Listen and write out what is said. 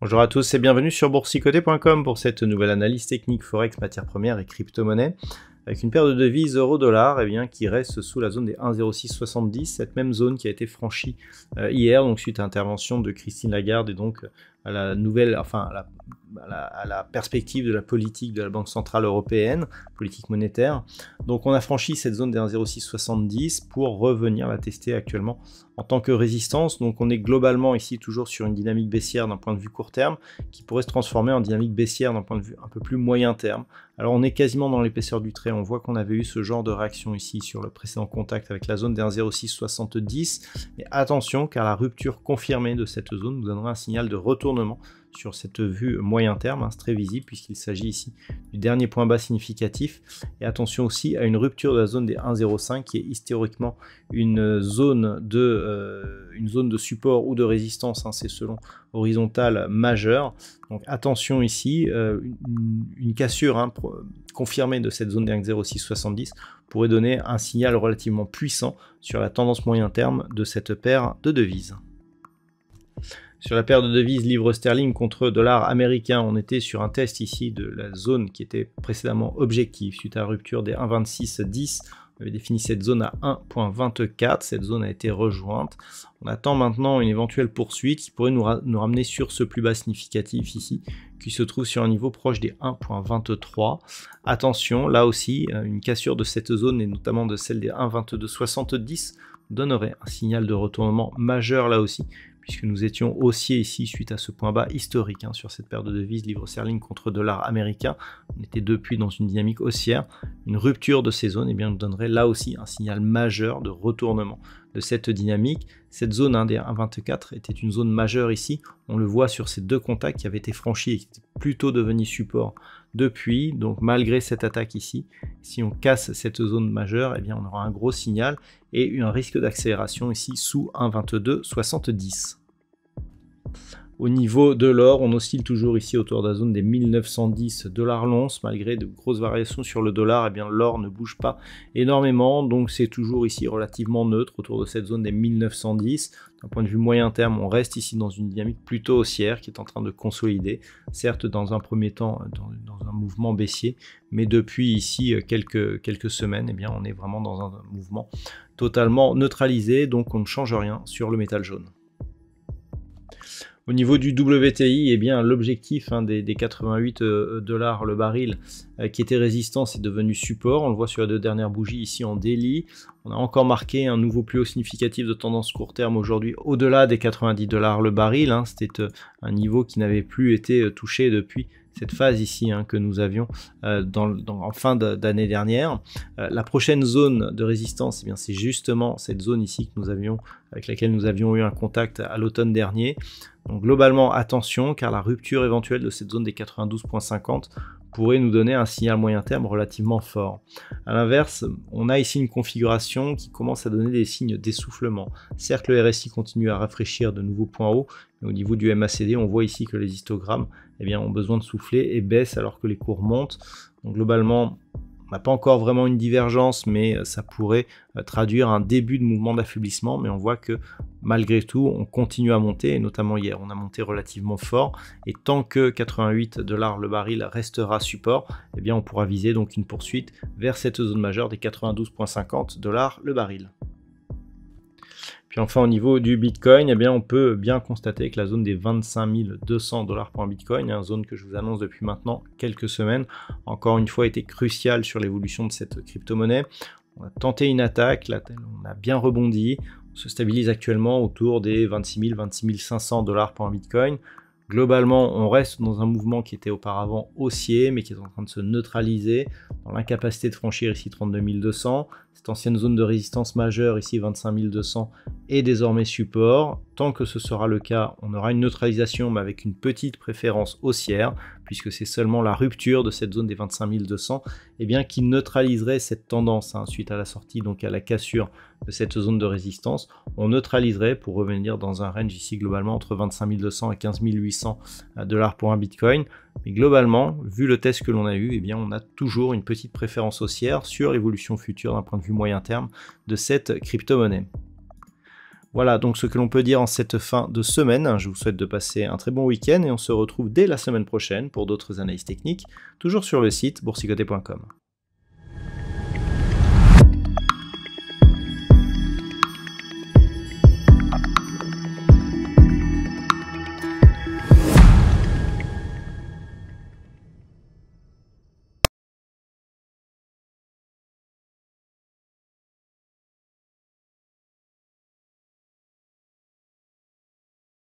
Bonjour à tous et bienvenue sur boursicoté.com pour cette nouvelle analyse technique forex, matières premières et crypto monnaie avec une paire de devises euro-dollar et eh bien, qui reste sous la zone des 1,0670, cette même zone qui a été franchie euh, hier, donc suite à l'intervention de Christine Lagarde et donc à la nouvelle, enfin, à la, perspective de la politique de la Banque Centrale Européenne, politique monétaire. Donc on a franchi cette zone des 1,0670 pour revenir la tester actuellement en tant que résistance. Donc on est globalement ici toujours sur une dynamique baissière d'un point de vue court terme qui pourrait se transformer en dynamique baissière d'un point de vue un peu plus moyen terme. Alors on est quasiment dans l'épaisseur du trait, on voit qu'on avait eu ce genre de réaction ici sur le précédent contact avec la zone des 1,0670. Mais attention car la rupture confirmée de cette zone nous donnera un signal de retour sur cette vue moyen terme. Hein, c'est très visible puisqu'il s'agit ici du dernier point bas significatif. Et attention aussi à une rupture de la zone des 1,05 qui est historiquement une zone de, euh, une zone de support ou de résistance. Hein, c'est selon horizontal majeur, Donc attention ici, euh, une, cassure hein, confirmée de cette zone des 1,0670 pourrait donner un signal relativement puissant sur la tendance moyen terme de cette paire de devises. Sur la paire de devises livre sterling contre dollar américain, on était sur un test ici de la zone qui était précédemment objective suite à la rupture des 1,2610. On avait défini cette zone à 1.24, cette zone a été rejointe. On attend maintenant une éventuelle poursuite qui pourrait nous, nous, ramener sur ce plus bas significatif ici, qui se trouve sur un niveau proche des 1.23. Attention, là aussi, euh, une cassure de cette zone et notamment de celle des 1.2270 donnerait un signal de retournement majeur là aussi puisque nous étions haussiers ici suite à ce point bas historique hein, sur cette paire de devises livre sterling contre dollar américain. On était depuis dans une dynamique haussière. Une rupture de ces zones eh bien, nous donnerait là aussi un signal majeur de retournement de cette dynamique. Cette zone 1 des 1,24 était une zone majeure ici. On le voit sur ces deux contacts qui avaient été franchis et qui étaient plutôt devenus support depuis. Donc malgré cette attaque ici, si on casse cette zone majeure, et eh bien on aura un gros signal et un risque d'accélération ici sous 1,22,70. Au niveau de l'or, on oscille toujours ici autour de la zone des 1910 dollars l'once, malgré de grosses variations sur le dollar, eh bien l'or ne bouge pas énormément, donc c'est toujours ici relativement neutre autour de cette zone des 1910. D'un point de vue moyen terme, on reste ici dans une dynamique plutôt haussière qui est en train de consolider, certes dans un premier temps dans, un mouvement baissier, mais depuis ici euh, quelques, quelques semaines, eh bien on est vraiment dans un mouvement totalement neutralisé, donc on ne change rien sur le métal jaune. Au niveau du WTI, eh bien l'objectif hein, des, 88 euh, dollars le baril euh, qui était résistant, est devenu support. On le voit sur les deux dernières bougies ici en délit. On a encore marqué un nouveau plus haut significatif de tendance court terme aujourd'hui au-delà des 90 dollars le baril. Hein. C'était euh, un niveau qui n'avait plus été touché depuis cette phase ici hein, que nous avions euh, en fin d'année dernière. Euh, la prochaine zone de résistance, eh bien c'est justement cette zone ici que nous avions, avec laquelle nous avions eu un contact à l'automne dernier globalement, attention, car la rupture éventuelle de cette zone des 92,50 pourrait nous donner un signal moyen terme relativement fort. A l'inverse, on a ici une configuration qui commence à donner des signes d'essoufflement. Certes, le RSI continue à rafraîchir de nouveaux points hauts, mais au niveau du MACD, on voit ici que les histogrammes eh bien, ont besoin de souffler et baissent alors que les cours montent. Donc globalement, on n'a pas encore vraiment une divergence, mais euh, ça pourrait euh, traduire un début de mouvement d'affaiblissement. Mais on voit que malgré tout, on continue à monter, et notamment hier, on a monté relativement fort. Et tant que 88 dollars le baril restera support, eh bien, on pourra viser donc une poursuite vers cette zone majeure des 92,50 dollars le baril. Puis enfin, au niveau du Bitcoin, et eh bien, on peut bien constater que la zone des 25 200 dollars pour un Bitcoin, une hein, zone que je vous annonce depuis maintenant quelques semaines, encore une fois, était cruciale sur l'évolution de cette crypto-monnaie. On a tenté une attaque, on a bien rebondi. On se stabilise actuellement autour des 26 000, 26 500 dollars pour un Bitcoin. Globalement, on reste dans un mouvement qui était auparavant haussier, mais qui est en train de se neutraliser dans l'incapacité de franchir ici 32 200. Cette ancienne zone de résistance majeure, ici 25200, est désormais support. Tant que ce sera le cas, on aura une neutralisation, mais avec une petite préférence haussière, puisque c'est seulement la rupture de cette zone des 25200 et eh bien, qui neutraliserait cette tendance hein, suite à la sortie, donc à la cassure de cette zone de résistance. On neutraliserait pour revenir dans un range ici globalement entre 25200 et 15800 euh, dollars pour un Bitcoin. Mais globalement, vu le test que l'on a eu, et eh bien, on a toujours une petite préférence haussière sur l'évolution future d'un point de vue moyen terme de cette crypto-monnaie. Voilà donc ce que l'on peut dire en cette fin de semaine. Je vous souhaite de passer un très bon week-end et on se retrouve dès la semaine prochaine pour d'autres analyses techniques, toujours sur le site boursicoté.com.